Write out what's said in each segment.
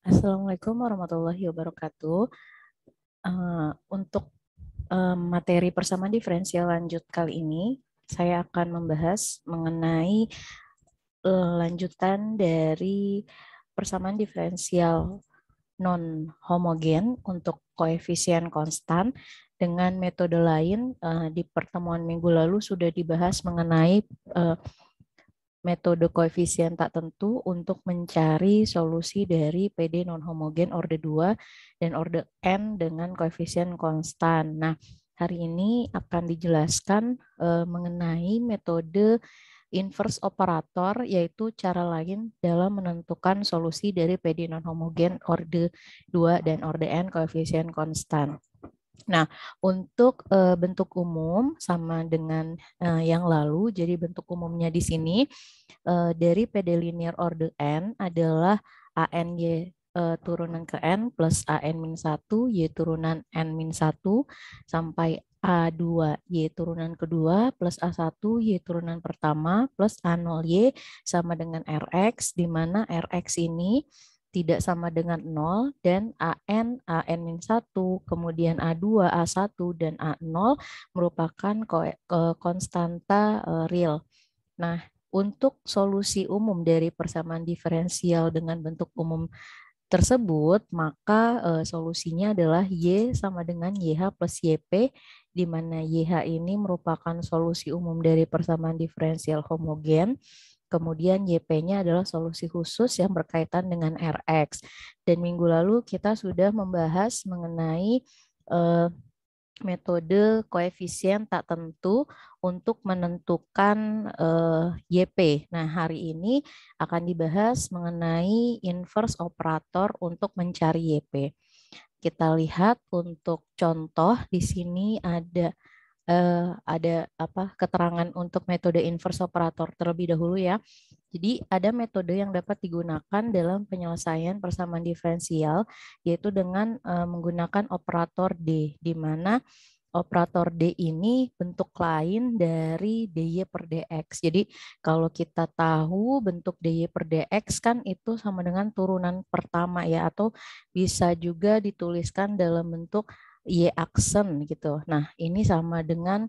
Assalamualaikum warahmatullahi wabarakatuh. Uh, untuk uh, materi persamaan diferensial lanjut kali ini, saya akan membahas mengenai uh, lanjutan dari persamaan diferensial non homogen untuk koefisien konstan dengan metode lain uh, di pertemuan minggu lalu sudah dibahas mengenai uh, metode koefisien tak tentu untuk mencari solusi dari PD non-homogen orde 2 dan orde N dengan koefisien konstan. Nah, hari ini akan dijelaskan eh, mengenai metode inverse operator, yaitu cara lain dalam menentukan solusi dari PD non-homogen orde 2 dan orde N koefisien konstan. Nah, untuk e, bentuk umum sama dengan e, yang lalu, jadi bentuk umumnya di sini e, dari PD linear order n adalah ANY e, turunan ke n plus AN 1, Y turunan n 1 sampai A2 Y turunan kedua plus A1 Y turunan pertama plus A0 Y sama dengan Rx di mana Rx ini tidak sama dengan 0 dan AN, AN-1, kemudian A2, A1, dan A0 merupakan konstanta e, real. Nah, untuk solusi umum dari persamaan diferensial dengan bentuk umum tersebut, maka e, solusinya adalah Y sama dengan YH plus YP, di mana YH ini merupakan solusi umum dari persamaan diferensial homogen, Kemudian YP-nya adalah solusi khusus yang berkaitan dengan RX. Dan minggu lalu kita sudah membahas mengenai eh, metode koefisien tak tentu untuk menentukan eh, YP. Nah, hari ini akan dibahas mengenai inverse operator untuk mencari YP. Kita lihat untuk contoh di sini ada eh, ada apa keterangan untuk metode inverse operator terlebih dahulu ya. Jadi ada metode yang dapat digunakan dalam penyelesaian persamaan diferensial yaitu dengan eh, menggunakan operator D di mana operator D ini bentuk lain dari DY per DX. Jadi kalau kita tahu bentuk DY per DX kan itu sama dengan turunan pertama ya atau bisa juga dituliskan dalam bentuk Y aksen gitu. Nah, ini sama dengan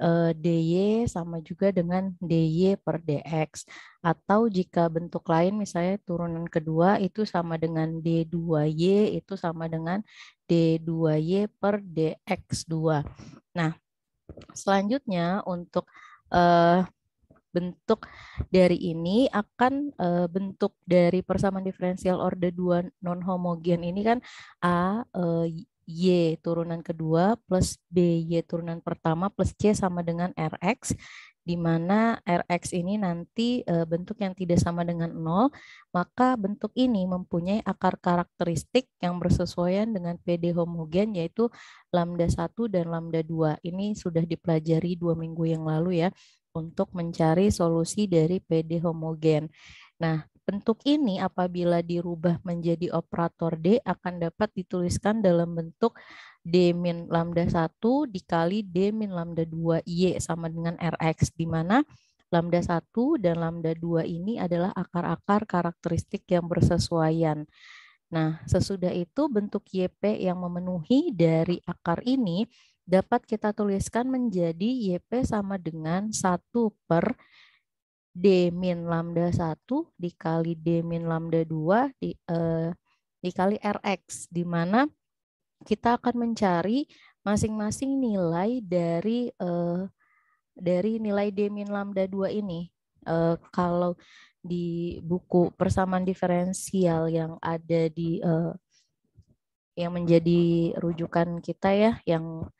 eh, DY sama juga dengan DY per DX. Atau jika bentuk lain misalnya turunan kedua itu sama dengan D2Y itu sama dengan D2Y per DX2. Nah, selanjutnya untuk uh, bentuk dari ini akan uh, bentuk dari persamaan diferensial order 2 non homogen ini kan A e, Y turunan kedua plus b y turunan pertama plus C sama dengan RX di mana Rx ini nanti eh, bentuk yang tidak sama dengan 0, maka bentuk ini mempunyai akar karakteristik yang bersesuaian dengan PD homogen yaitu lambda 1 dan lambda 2. Ini sudah dipelajari dua minggu yang lalu ya untuk mencari solusi dari PD homogen. Nah, Bentuk ini apabila dirubah menjadi operator D akan dapat dituliskan dalam bentuk D min lambda 1 dikali D min lambda 2 Y sama dengan Rx, di mana lambda 1 dan lambda 2 ini adalah akar-akar karakteristik yang bersesuaian. Nah, sesudah itu bentuk YP yang memenuhi dari akar ini dapat kita tuliskan menjadi YP sama dengan 1 per D min lambda 1 dikali D min lambda 2 di, eh, dikali Rx, di mana kita akan mencari masing-masing nilai dari eh, dari nilai D min lambda 2 ini. Eh, kalau di buku persamaan diferensial yang ada di eh, yang menjadi rujukan kita ya, yang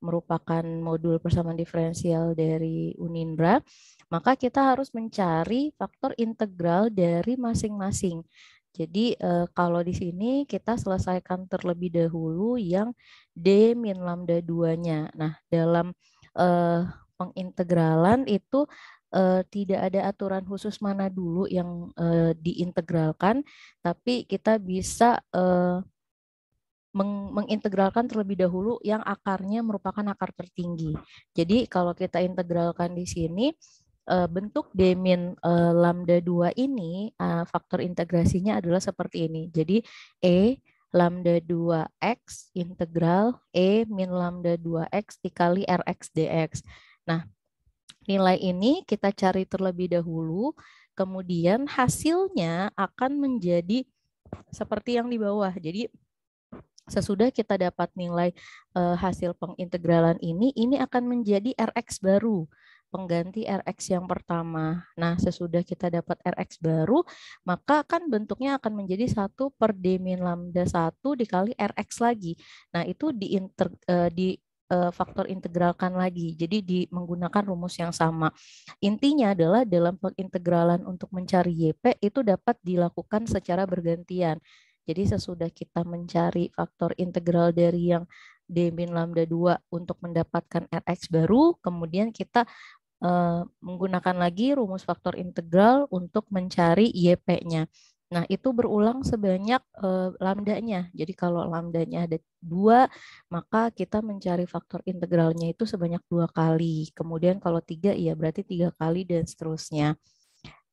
merupakan modul persamaan diferensial dari Unindra, maka kita harus mencari faktor integral dari masing-masing. Jadi eh, kalau di sini kita selesaikan terlebih dahulu yang D min lambda 2-nya. Nah, dalam eh, pengintegralan itu eh, tidak ada aturan khusus mana dulu yang diintegralkan, tapi kita bisa meng mengintegralkan terlebih dahulu yang akarnya merupakan akar tertinggi. Jadi kalau kita integralkan di sini eh, bentuk D min eh, lambda 2 ini eh, faktor integrasinya adalah seperti ini. Jadi E lambda 2x integral E min lambda 2x dikali Rx dx. Nah, nilai ini kita cari terlebih dahulu, kemudian hasilnya akan menjadi seperti yang di bawah. Jadi Sesudah kita dapat nilai uh, hasil pengintegralan ini, ini akan menjadi Rx baru pengganti Rx yang pertama. Nah, sesudah kita dapat Rx baru, maka kan bentuknya akan menjadi 1 per D min lambda 1 dikali Rx lagi. Nah, itu di, inter, eh, di eh, faktor integralkan lagi. Jadi di menggunakan rumus yang sama. Intinya adalah dalam pengintegralan untuk mencari YP itu dapat dilakukan secara bergantian. Jadi sesudah kita mencari faktor integral dari yang D min lambda 2 untuk mendapatkan Rx baru, kemudian kita uh, menggunakan lagi rumus faktor integral untuk mencari YP-nya. Nah, itu berulang sebanyak e, lambdanya. Jadi kalau lambdanya ada dua, maka kita mencari faktor integralnya itu sebanyak dua kali. Kemudian kalau tiga, ya berarti tiga kali dan seterusnya.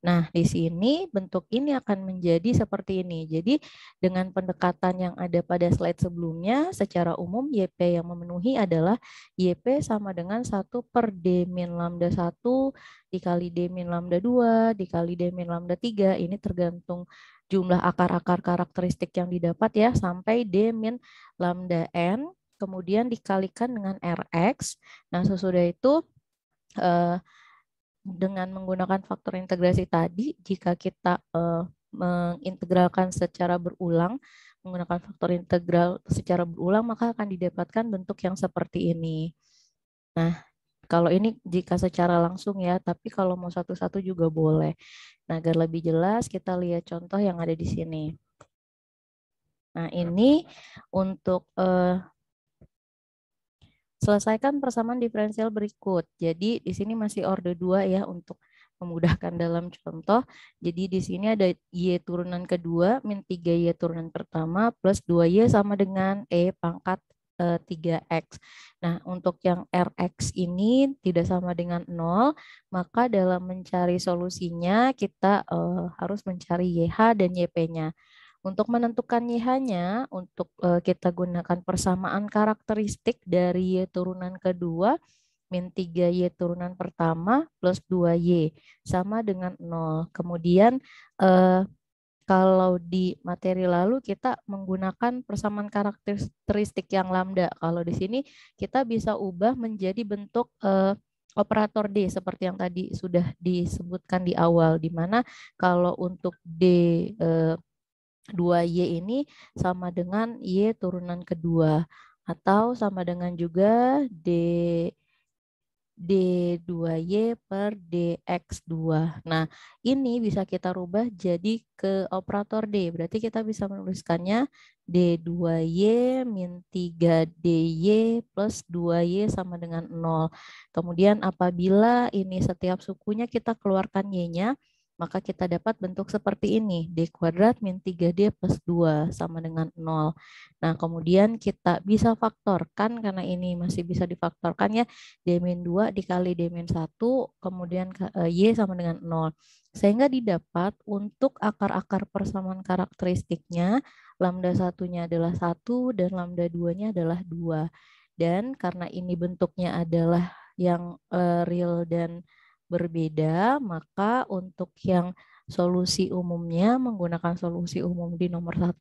Nah, di sini bentuk ini akan menjadi seperti ini. Jadi, dengan pendekatan yang ada pada slide sebelumnya, secara umum YP yang memenuhi adalah YP sama dengan 1 per D min lambda 1 dikali D min lambda 2 dikali D min lambda 3. Ini tergantung jumlah akar-akar karakteristik yang didapat ya, sampai D min lambda N, kemudian dikalikan dengan Rx. Nah, sesudah itu... Eh, dengan menggunakan faktor integrasi tadi, jika kita uh, mengintegralkan secara berulang, menggunakan faktor integral secara berulang, maka akan didapatkan bentuk yang seperti ini. Nah, kalau ini jika secara langsung ya, tapi kalau mau satu-satu juga boleh. Nah, agar lebih jelas, kita lihat contoh yang ada di sini. Nah, ini untuk uh, Selesaikan persamaan diferensial berikut. Jadi di sini masih order 2 ya untuk memudahkan dalam contoh. Jadi di sini ada Y turunan kedua min 3Y turunan pertama plus 2Y sama dengan E pangkat eh, tiga 3X. Nah, untuk yang Rx ini tidak sama dengan 0, maka dalam mencari solusinya kita uh, harus mencari YH dan YP-nya. Untuk menentukan nyihanya, untuk untuk eh, kita gunakan persamaan karakteristik dari Y turunan kedua, min 3Y turunan pertama plus 2Y, sama dengan 0. Kemudian uh, kalau di materi lalu kita menggunakan persamaan karakteristik yang lambda. Kalau di sini kita bisa ubah menjadi bentuk uh, operator D seperti yang tadi sudah disebutkan di awal, di mana kalau untuk D eh, 2Y ini sama dengan Y turunan kedua atau sama dengan juga D D2Y per DX2. Nah, ini bisa kita rubah jadi ke operator D. Berarti kita bisa menuliskannya D2Y min 3DY plus 2Y sama dengan 0. Kemudian apabila ini setiap sukunya kita keluarkan Y-nya, maka kita dapat bentuk seperti ini, D kuadrat min 3D plus 2 sama dengan 0. Nah, kemudian kita bisa faktorkan, karena ini masih bisa difaktorkan ya, D min 2 dikali D min 1, kemudian eh, Y sama dengan 0. Sehingga didapat untuk akar-akar persamaan karakteristiknya, lambda satunya adalah 1 dan lambda 2-nya adalah 2. Dan karena ini bentuknya adalah yang eh, real dan berbeda, maka untuk yang solusi umumnya menggunakan solusi umum di nomor 1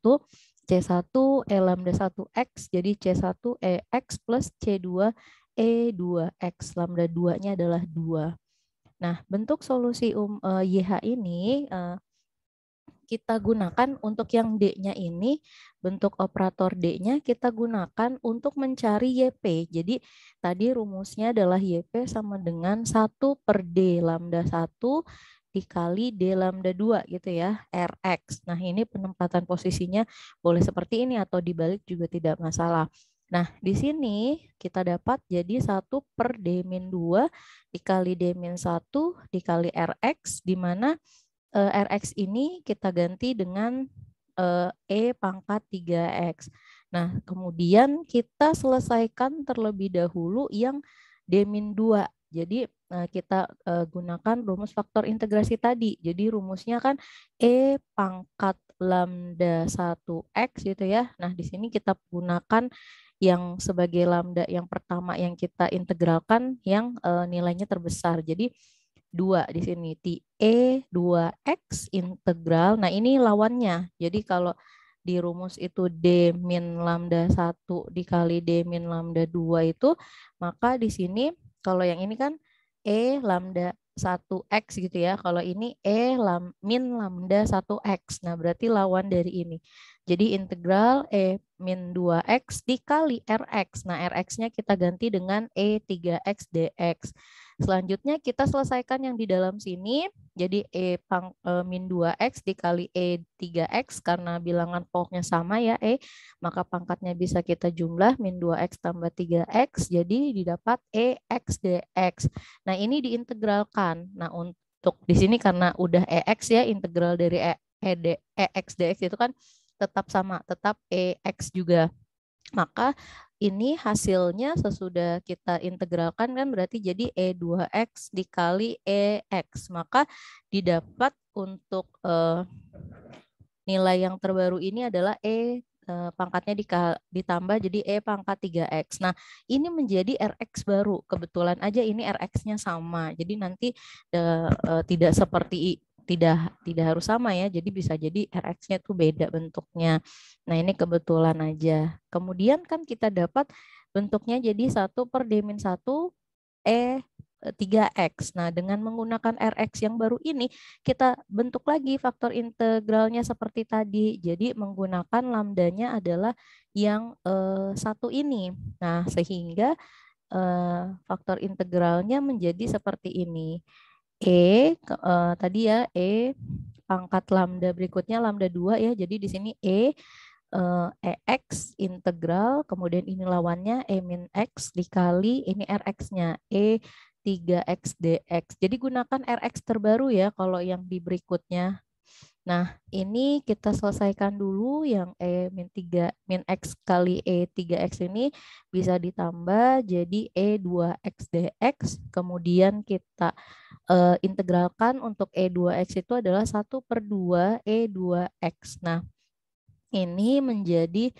C1 E lambda 1X jadi C1 E X plus C2 E2X lambda 2-nya adalah 2. Nah, bentuk solusi um, uh, eh, YH ini uh, kita gunakan untuk yang D-nya ini, bentuk operator D-nya kita gunakan untuk mencari YP. Jadi tadi rumusnya adalah YP sama dengan 1 per D lambda 1 dikali D lambda 2 gitu ya, Rx. Nah ini penempatan posisinya boleh seperti ini atau dibalik juga tidak masalah. Nah, di sini kita dapat jadi 1 per D-2 min dikali D-1 min dikali Rx, di mana Eh, Rx ini kita ganti dengan eh, E pangkat 3X. Nah, kemudian kita selesaikan terlebih dahulu yang D-2. Jadi eh, kita gunakan rumus faktor integrasi tadi. Jadi rumusnya kan E pangkat lambda 1X gitu ya. Nah, di sini kita gunakan yang sebagai lambda yang pertama yang kita integralkan yang nilainya terbesar. Jadi 2 di sini. e 2X integral. Nah, ini lawannya. Jadi kalau di rumus itu D min lambda 1 dikali D min lambda 2 itu, maka di sini kalau yang ini kan E lambda 1X gitu ya. Kalau ini E lam, min lambda 1X. Nah, berarti lawan dari ini. Jadi integral E min 2X dikali Rx. Nah, Rx-nya kita ganti dengan E3X dx. Selanjutnya kita selesaikan yang di dalam sini. Jadi E pang, e min 2X dikali E 3X karena bilangan pokoknya sama ya E. Maka pangkatnya bisa kita jumlah min 2X tambah 3X. Jadi didapat e x dx. Nah ini diintegralkan. Nah untuk di sini karena udah e x ya integral dari e, e, d, e x dx itu kan tetap sama, tetap e x juga maka ini hasilnya sesudah kita integralkan kan berarti jadi E2X dikali EX. Maka didapat untuk uh, nilai yang terbaru ini adalah E eh, pangkatnya ditambah jadi E pangkat 3X. Nah, ini menjadi RX baru. Kebetulan aja ini RX-nya sama. Jadi nanti uh, tidak seperti tidak tidak harus sama ya. Jadi bisa jadi RX-nya tuh beda bentuknya. Nah ini kebetulan aja. Kemudian kan kita dapat bentuknya jadi 1 per D 1 E 3X. Nah, dengan menggunakan RX yang baru ini, kita bentuk lagi faktor integralnya seperti tadi. Jadi, menggunakan lambdanya adalah yang eh, satu ini. Nah, sehingga eh, faktor integralnya menjadi seperti ini. E uh, tadi ya E pangkat lambda berikutnya lambda 2 ya. Jadi di sini E e EX integral kemudian ini lawannya E min X dikali ini RX-nya E 3X dx. Jadi gunakan RX terbaru ya kalau yang di berikutnya Nah, ini kita selesaikan dulu yang E min 3, min X kali E 3X ini bisa ditambah jadi E2X dx. Kemudian kita e, integralkan untuk E2X itu adalah 1 per 2 E2X. Nah, ini menjadi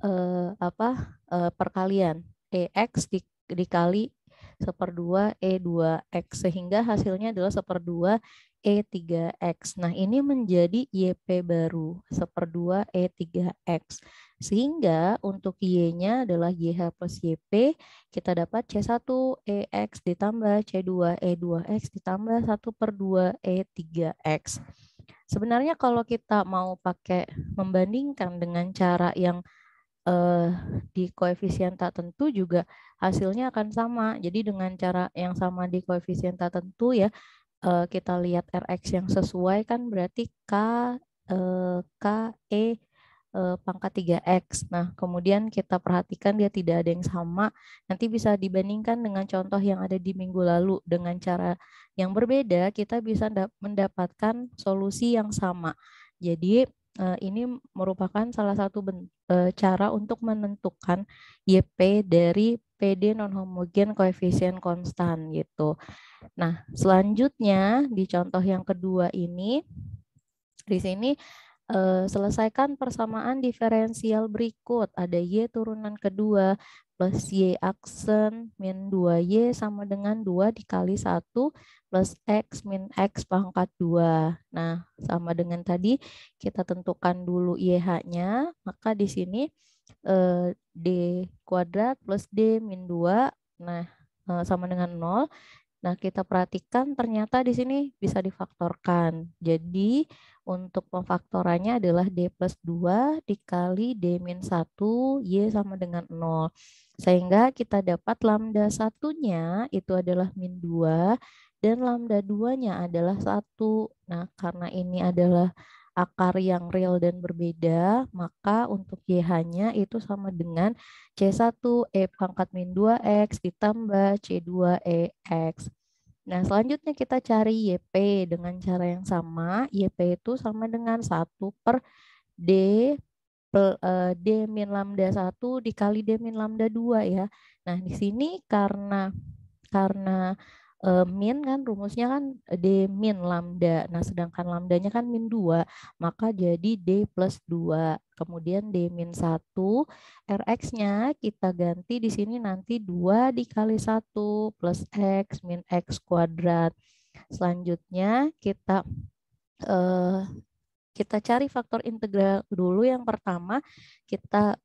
e, apa e, perkalian EX di, dikali 1 per 2 E2X. Sehingga hasilnya adalah 1 per 2 E3X. Nah, ini menjadi YP baru, seperdua E3X. Sehingga untuk Y-nya adalah YH plus YP, kita dapat C1 EX ditambah C2 E2X ditambah 1 per 2 E3X. Sebenarnya kalau kita mau pakai membandingkan dengan cara yang eh, di koefisien tak tentu juga hasilnya akan sama. Jadi dengan cara yang sama di koefisien tak tentu ya, uh, kita lihat Rx yang sesuai kan berarti K, uh, K, E, uh, pangkat 3X. Nah, kemudian kita perhatikan dia tidak ada yang sama. Nanti bisa dibandingkan dengan contoh yang ada di minggu lalu. Dengan cara yang berbeda, kita bisa mendapatkan solusi yang sama. Jadi, ini merupakan salah satu cara untuk menentukan YP dari PD non homogen koefisien konstan gitu. Nah, selanjutnya di contoh yang kedua ini di sini eh, selesaikan persamaan diferensial berikut. Ada Y turunan kedua plus Y aksen min 2Y sama dengan 2 dikali 1 plus X min X pangkat 2. Nah, sama dengan tadi kita tentukan dulu YH-nya, maka di sini eh, D kuadrat plus D min 2 nah, eh, sama dengan 0. Nah, kita perhatikan ternyata di sini bisa difaktorkan. Jadi, untuk pemfaktorannya adalah D plus 2 dikali D min 1, Y sama dengan 0. Sehingga kita dapat lambda satunya itu adalah min 2, dan lambda 2-nya adalah 1. Nah, karena ini adalah akar yang real dan berbeda, maka untuk YH-nya itu sama dengan C1 E pangkat min 2X ditambah C2 EX. Nah, selanjutnya kita cari YP dengan cara yang sama. YP itu sama dengan 1 per D eh, D min lambda 1 dikali D min lambda 2 ya. Nah, di sini karena karena e, min kan rumusnya kan D min lambda. Nah, sedangkan lambdanya kan min 2, maka jadi D plus 2. Kemudian D min 1, Rx-nya kita ganti di sini nanti 2 dikali 1 plus X min X kuadrat. Selanjutnya kita e, kita cari faktor integral dulu yang pertama kita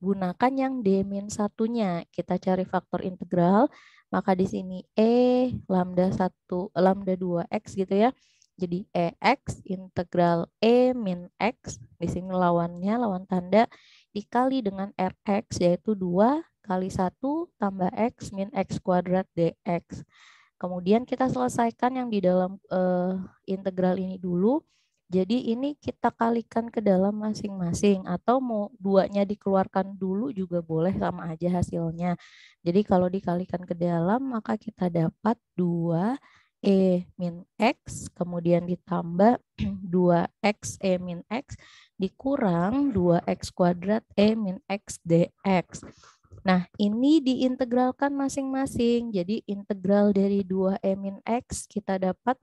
gunakan yang D-1-nya. Kita cari faktor integral maka di sini E lambda 1 lambda 2x gitu ya. Jadi e x integral E min X di sini lawannya lawan tanda dikali dengan r x yaitu 2 kali 1 tambah X min X kuadrat DX. Kemudian kita selesaikan yang di dalam e, integral ini dulu jadi ini kita kalikan ke dalam masing-masing atau mau duanya dikeluarkan dulu juga boleh sama aja hasilnya. Jadi kalau dikalikan ke dalam maka kita dapat 2 E min X kemudian ditambah 2X E min X dikurang 2X kuadrat E min X dx. Nah, ini diintegralkan masing-masing. Jadi integral dari 2E min X kita dapat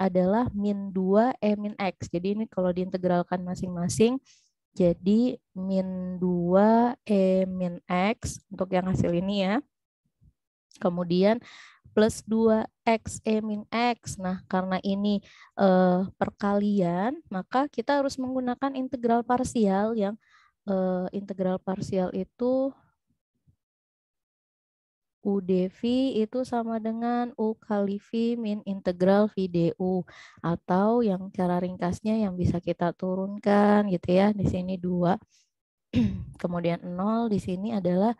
adalah min 2 E eh, min X. Jadi ini kalau diintegralkan masing-masing, jadi min 2 E eh, min X untuk yang hasil ini ya. Kemudian plus 2 X E min X. Nah, karena ini eh, perkalian, maka kita harus menggunakan integral parsial yang eh, integral parsial itu U devi itu sama dengan U kali V min integral V du atau yang cara ringkasnya yang bisa kita turunkan gitu ya. Di sini 2. Kemudian 0 di sini adalah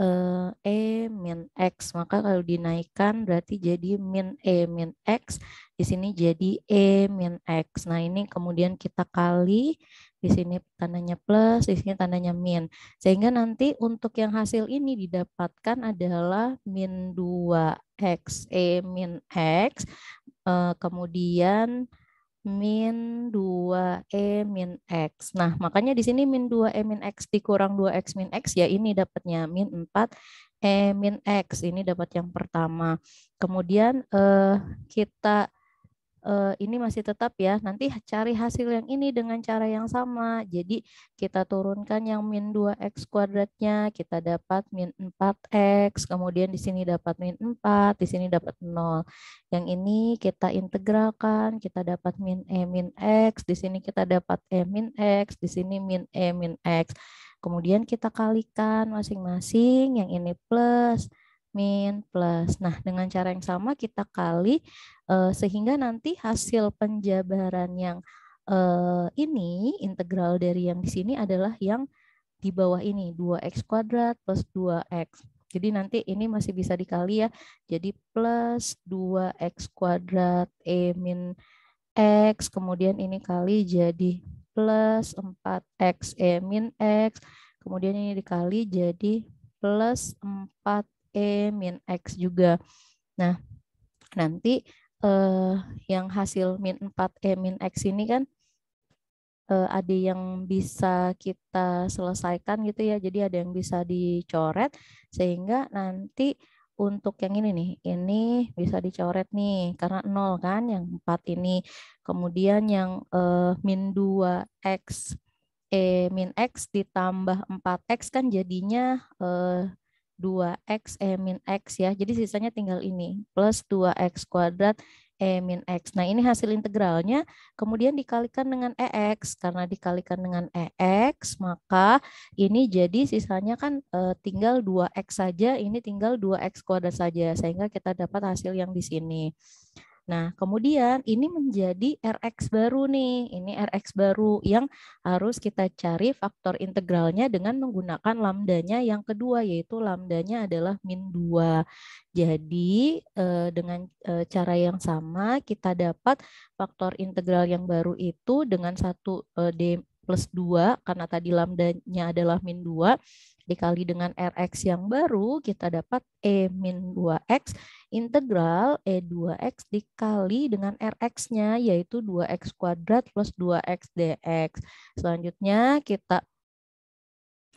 eh, E min X. Maka kalau dinaikkan berarti jadi min E min X. Di sini jadi E min X. Nah ini kemudian kita kali di sini tandanya plus, di sini tandanya min. Sehingga nanti untuk yang hasil ini didapatkan adalah min 2x, E min x, eh, kemudian min 2E min X. Nah, makanya di sini min 2E min X dikurang 2X min X, ya ini dapatnya min 4E min X. Ini dapat yang pertama. Kemudian eh, kita uh, ini masih tetap ya. Nanti cari hasil yang ini dengan cara yang sama. Jadi kita turunkan yang min 2x kuadratnya, kita dapat min 4x, kemudian di sini dapat min 4, di sini dapat 0. Yang ini kita integralkan, kita dapat min e min x, di sini kita dapat e min x, di sini min e min x. Kemudian kita kalikan masing-masing, yang ini plus, min plus. Nah, dengan cara yang sama kita kali uh, sehingga nanti hasil penjabaran yang uh, ini integral dari yang di sini adalah yang di bawah ini 2x kuadrat plus 2x. Jadi nanti ini masih bisa dikali ya. Jadi plus 2x kuadrat E min X. Kemudian ini kali jadi plus 4x E min X. Kemudian ini dikali jadi plus 4 E min X juga. Nah, nanti eh, yang hasil min 4E min X ini kan eh, ada yang bisa kita selesaikan gitu ya. Jadi ada yang bisa dicoret sehingga nanti untuk yang ini nih, ini bisa dicoret nih karena nol kan yang 4 ini. Kemudian yang eh, min 2x E min X ditambah 4X kan jadinya eh, 2x E min X ya. Jadi sisanya tinggal ini, plus 2x kuadrat E min X. Nah ini hasil integralnya kemudian dikalikan dengan EX. Karena dikalikan dengan EX maka ini jadi sisanya kan e, tinggal 2x saja, ini tinggal 2x kuadrat saja. Sehingga kita dapat hasil yang di sini. Nah, kemudian ini menjadi Rx baru nih. Ini Rx baru yang harus kita cari faktor integralnya dengan menggunakan lambdanya yang kedua, yaitu lambdanya adalah min 2. Jadi, eh, dengan eh, cara yang sama kita dapat faktor integral yang baru itu dengan satu eh, plus 2 karena tadi lambdanya adalah min 2 dikali dengan Rx yang baru kita dapat E min 2X integral E2X dikali dengan Rx-nya yaitu 2X kuadrat plus 2X dx. Selanjutnya kita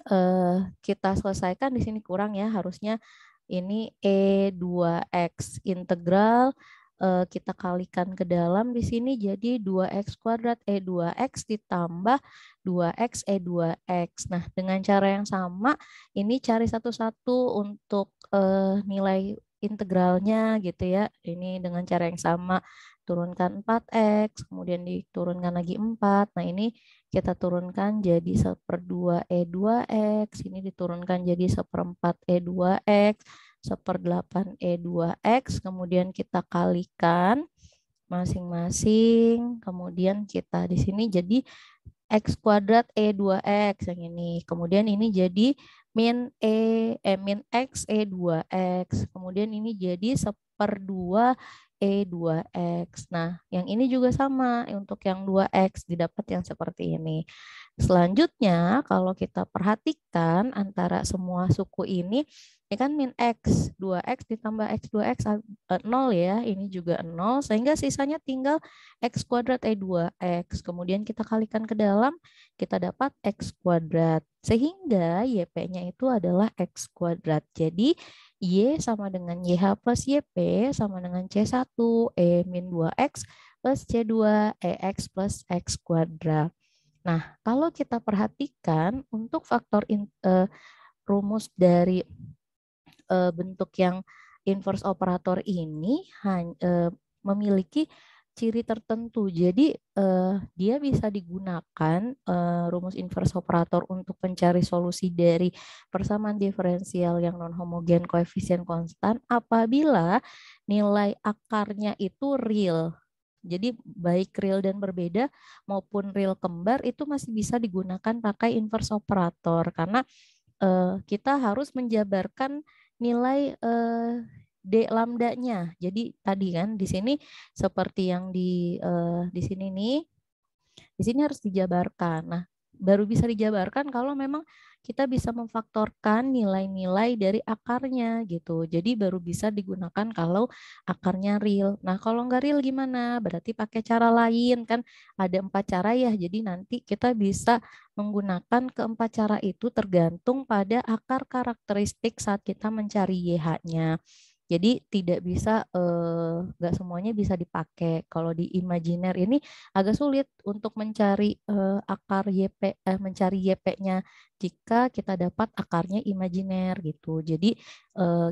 eh, kita selesaikan di sini kurang ya harusnya ini E2X integral Eh, kita kalikan ke dalam di sini jadi 2x kuadrat E2x eh, ditambah 2x E2x. Eh, nah, dengan cara yang sama ini cari satu-satu untuk e, nilai integralnya gitu ya. Ini dengan cara yang sama turunkan 4x, kemudian diturunkan lagi 4. Nah ini kita turunkan jadi 1 per 2 E2x, ini diturunkan jadi 1 per 4 E2x, 8 E2X, kemudian kita kalikan masing-masing, kemudian kita di sini jadi X kuadrat E2X yang ini, kemudian ini jadi min E, eh, min X E2X, kemudian ini jadi seperdua E2X. Nah, yang ini juga sama untuk yang 2X didapat yang seperti ini. Selanjutnya, kalau kita perhatikan antara semua suku ini ya kan min X, 2X ditambah X, 2X, 0 eh, ya, ini juga 0, sehingga sisanya tinggal X kuadrat, e eh, 2X. Kemudian kita kalikan ke dalam, kita dapat X kuadrat. Sehingga YP-nya itu adalah X kuadrat. Jadi Y sama dengan YH plus YP sama dengan C1, E min 2X plus C2, EX plus X kuadrat. Nah, kalau kita perhatikan untuk faktor in, uh, rumus dari uh, bentuk yang inverse operator ini uh, memiliki ciri tertentu. Jadi uh, dia bisa digunakan uh, rumus inverse operator untuk mencari solusi dari persamaan diferensial yang non homogen koefisien konstan apabila nilai akarnya itu real. Jadi baik real dan berbeda maupun real kembar itu masih bisa digunakan pakai inverse operator karena uh, kita harus menjabarkan nilai eh, D lambdanya. Jadi tadi kan di sini seperti yang di eh, di sini nih di sini harus dijabarkan. Nah, baru bisa dijabarkan kalau memang kita bisa memfaktorkan nilai-nilai dari akarnya gitu. Jadi baru bisa digunakan kalau akarnya real. Nah kalau nggak real gimana? Berarti pakai cara lain kan ada empat cara ya. Jadi nanti kita bisa menggunakan keempat cara itu tergantung pada akar karakteristik saat kita mencari YH-nya. Jadi tidak bisa eh, nggak uh, semuanya bisa dipakai. Kalau di imajiner ini agak sulit untuk mencari uh, akar YP eh, mencari YP-nya jika kita dapat akarnya imajiner gitu. Jadi uh,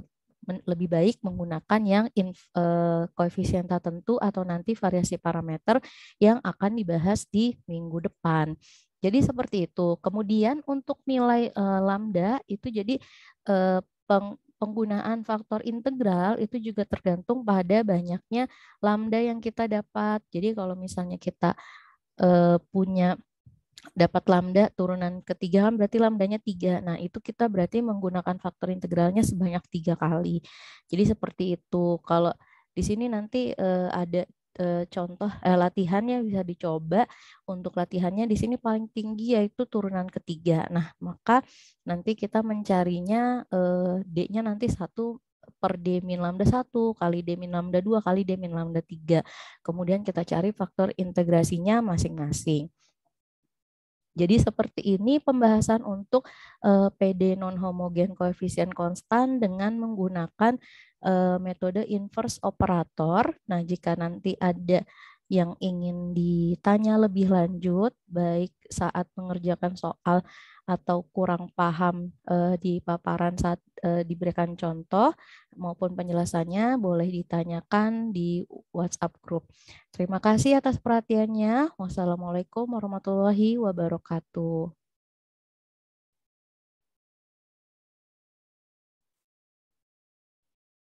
lebih baik menggunakan yang inf, uh, koefisien tertentu atau nanti variasi parameter yang akan dibahas di minggu depan. Jadi seperti itu. Kemudian untuk nilai uh, lambda itu jadi uh, peng, penggunaan faktor integral itu juga tergantung pada banyaknya lambda yang kita dapat. Jadi kalau misalnya kita e, punya dapat lambda turunan ketiga kan berarti lambdanya tiga. Nah itu kita berarti menggunakan faktor integralnya sebanyak tiga kali. Jadi seperti itu. Kalau di sini nanti e, ada Eh, contoh eh, latihannya bisa dicoba untuk latihannya di sini paling tinggi yaitu turunan ketiga. Nah, maka nanti kita mencarinya eh, D-nya nanti satu per D min lambda 1 kali D min lambda 2 kali D min lambda 3. Kemudian kita cari faktor integrasinya masing-masing. Jadi seperti ini pembahasan untuk uh, eh, PD non homogen koefisien konstan dengan menggunakan uh, metode inverse operator. Nah, jika nanti ada yang ingin ditanya lebih lanjut, baik saat mengerjakan soal atau kurang paham uh, di paparan saat uh, diberikan contoh maupun penjelasannya boleh ditanyakan di WhatsApp group. Terima kasih atas perhatiannya. Wassalamualaikum warahmatullahi wabarakatuh.